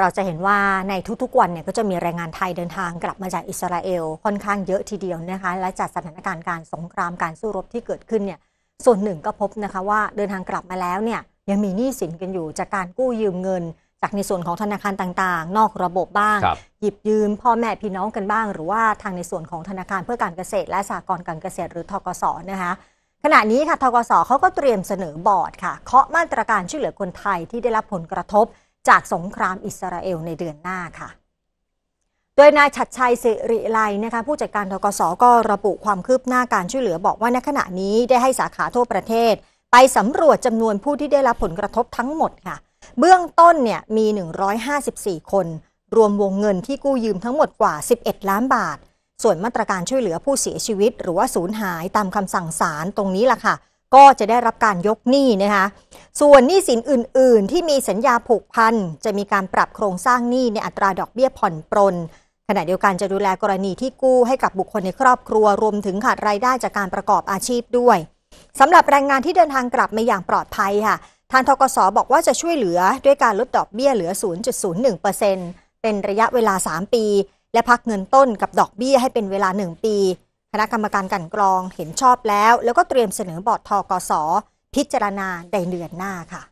เราจะเห็นว่าในทุก ๆ วันเนี่ยก็จะมีแรงงานไทยเดินทางกลับมาจากอิสราเอล ค่อนข้างเยอะทีเดียวนะคะและจากสถานการณ์การสงครามการสู้รบที่เกิดขึ้นเนี่ยส่วนหนึ่งก็พบนะคะว่าเดินทางกลับมาแล้วเนี่ยยังมีหนี้สินกันอยู่จากการกู้ยืมเงิน จากในส่วนของธนาคารต่างๆ นอกระบบบ้าง หยิบยืมพ่อแม่พี่น้องกันบ้าง หรือว่าทางในส่วนของธนาคารเพื่อการเกษตร และสหกรณ์การเกษตรหรือทกศนะคะ ขณะนี้ค่ะทกศเขาก็เตรียมเสนอบอร์ดค่ะเคาะมาตรการช่วยเหลือคนไทยที่ได้รับผลกระทบจากสงครามอิสราเอลในเดือนหน้าค่ะ โดยนายชัดชัยสิริไลนะคะ ผู้จัดการทกศก็ระบุความคืบหน้าการช่วยเหลือบอกว่าณขณะนี้ได้ให้สาขาทั่วประเทศ ไปสำรวจจำนวนผู้ที่ได้รับผลกระทบทั้งหมดค่ะ เบื้องต้นเนี่ยมี 154 คน รวมวงเงินที่กู้ยืมทั้งหมดกว่า 11 ล้านบาท ส่วนมาตรการช่วยเหลือผู้เสียชีวิตหรือว่าสูญหายตามคำสั่งศาลตรงนี้ล่ะค่ะก็จะได้รับการยกหนี้นะคะ ส่วนหนี้สินอื่น ๆ ที่มีสัญญาผูกพันจะมีการปรับโครงสร้างหนี้ในอัตราดอกเบี้ยผ่อนปรน ขณะเดียวกันจะดูแลกรณีที่กู้ให้กับบุคคลในครอบครัวรวมถึงขาดรายได้จากการประกอบอาชีพด้วย สำหรับแรงงานที่เดินทางกลับมาอย่างปลอดภัยค่ะทางทกศบอกว่าจะช่วยเหลือ ด้วยการลดดอกเบี้ยเหลือ 0.01%เป็นระยะเวลา 3 ปี และพักเงินต้นกับดอกเบี้ยให้เป็นเวลา 1 ปีคณะกรรมการกันกรองเห็นชอบแล้ว แล้วก็เตรียมเสนอบอร์ดทกสพิจารณาในเดือนหน้าค่ะ